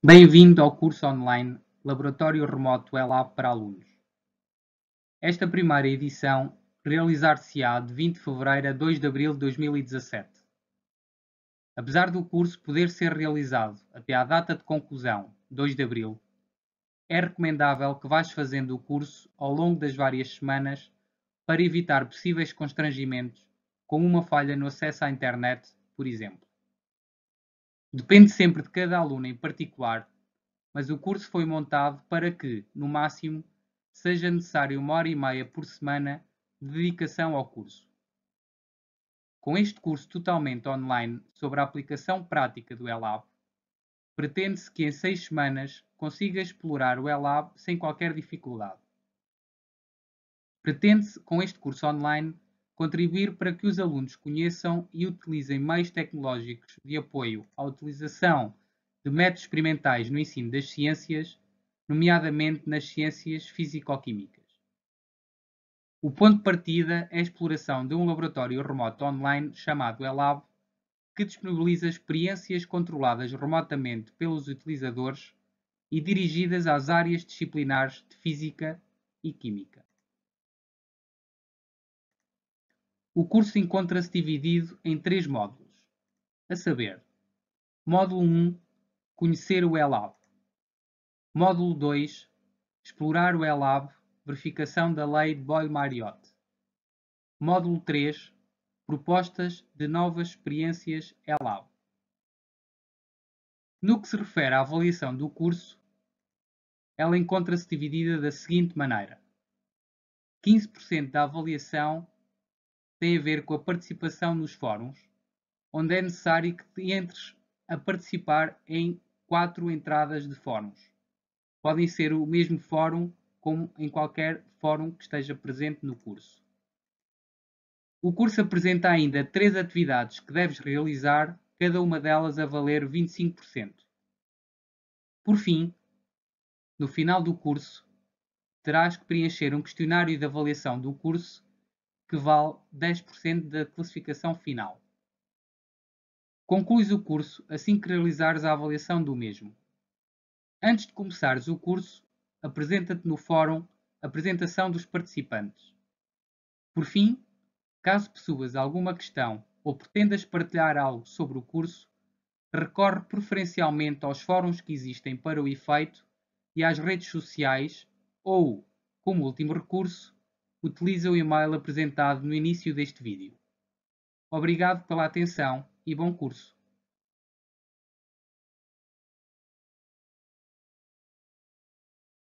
Bem-vindo ao curso online Laboratório Remoto ELAB é para Alunos. Esta primeira edição realizar-se-á de 20 de fevereiro a 2 de abril de 2017. Apesar do curso poder ser realizado até à data de conclusão, 2 de abril, é recomendável que vás fazendo o curso ao longo das várias semanas para evitar possíveis constrangimentos, como uma falha no acesso à internet, por exemplo. Depende sempre de cada aluno em particular, mas o curso foi montado para que, no máximo, seja necessário uma hora e meia por semana de dedicação ao curso. Com este curso totalmente online sobre a aplicação prática do ELAB, pretende-se que em seis semanas consiga explorar o ELAB sem qualquer dificuldade. Pretende-se, com este curso online, contribuir para que os alunos conheçam e utilizem meios tecnológicos de apoio à utilização de métodos experimentais no ensino das ciências, nomeadamente nas ciências físico-químicas. O ponto de partida é a exploração de um laboratório remoto online chamado ELAB, que disponibiliza experiências controladas remotamente pelos utilizadores e dirigidas às áreas disciplinares de Física e Química. O curso encontra-se dividido em três módulos, a saber, módulo 1, conhecer o ELAB, módulo 2, explorar o ELAB, verificação da lei de Boyle-Mariotte, módulo 3, propostas de novas experiências ELAB. No que se refere à avaliação do curso, ela encontra-se dividida da seguinte maneira. 15% da avaliação tem a ver com a participação nos fóruns, onde é necessário que entres a participar em quatro entradas de fóruns. Podem ser o mesmo fórum como em qualquer fórum que esteja presente no curso. O curso apresenta ainda três atividades que deves realizar, cada uma delas a valer 25%. Por fim, no final do curso, terás que preencher um questionário de avaliação do curso que vale 10% da classificação final. Concluis o curso assim que realizares a avaliação do mesmo. Antes de começares o curso, apresenta-te no fórum Apresentação dos participantes. Por fim, caso possuas alguma questão ou pretendas partilhar algo sobre o curso, recorre preferencialmente aos fóruns que existem para o efeito e às redes sociais ou, como último recurso, utiliza o e-mail apresentado no início deste vídeo. Obrigado pela atenção e bom curso!